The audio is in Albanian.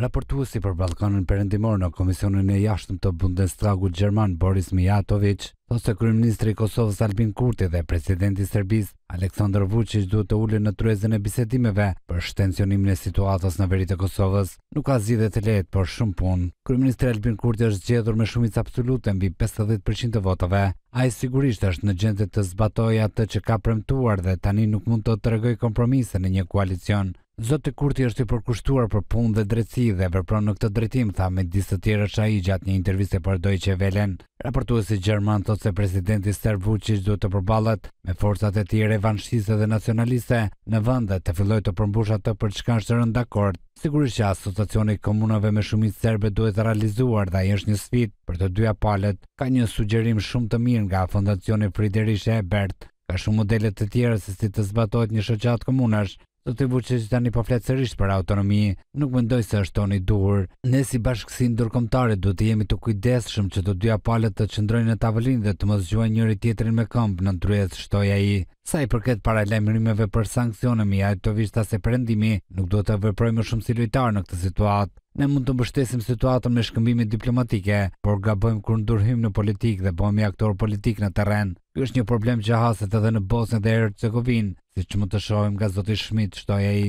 Raportuesi për Ballkanin Perëndimor në Komisionin e Jashtëm të Bundestagut Gjerman Boris Mijatovic, thosë se kryeministri i Kosovës Albin Kurti dhe presidenti i Serbisë Aleksandar Vučić duhet të ulen në tryezën e bisedimeve për shtensionimin e situatës në veri të Kosovës. Nuk ka zgjidhje të lehtë, por shumë punë. Kryeministri Albin Kurti është zgjedhur me shumicë absolute mbi 50% të votave. Ai sigurisht është në gjendje të zbatojë atë që ka premtuar dhe tani nuk mund të tregojë kompromise në një koalicion Zotë Kurti është i përkushtuar për punë dhe drejtësi dhe vepron në këtë drejtim, tha me disë të tjerë është ai gjatë një interviste për Deutsche Welle. Raportuesi gjerman thotë se presidenti Serb Vučić duhet të përballet me forcat e tjera revanshiste dhe nacionaliste në vend dhe të fillojë të përmbusha të për çka është rënë dakord. Sigurisht që asociacioni i komunave me shumicë serbe duhet të realizuar dhe ai është një sfidë për të dyja palët. Ka një sugjerim shumë të mirë nga Fondacioni Friderich Ebert. Ka shumë modele të tjera se si të zbatohet një shoqat komunash do të buqë që tani po fletë sërish për autonomi, nuk mendoj se është toni duhur. Ne si bashkësi ndërkomtare duhet të jemi të kujdeshëm që të dyja palët të qëndrojnë në tavëlin dhe të mos gjuaj njëri tjetrin me këmbë në ndryet shtoj i. Sa i përket para lajmërimeve për sankcionëmi, a a të vishta se përëndimi nuk duhet të vërproj më shumë si lojtar në këtë situatë. Ne mund të mbështesim situatën me shkëmbime diplomatike, por gabojmë kur ndurhym në politikë dhe bëhemi aktor politik në terren. Ky është një problem që haset edhe në Bosnë dhe Hercegovinë, siç mund të shohim nga zoti Schmidt, shtoi ai.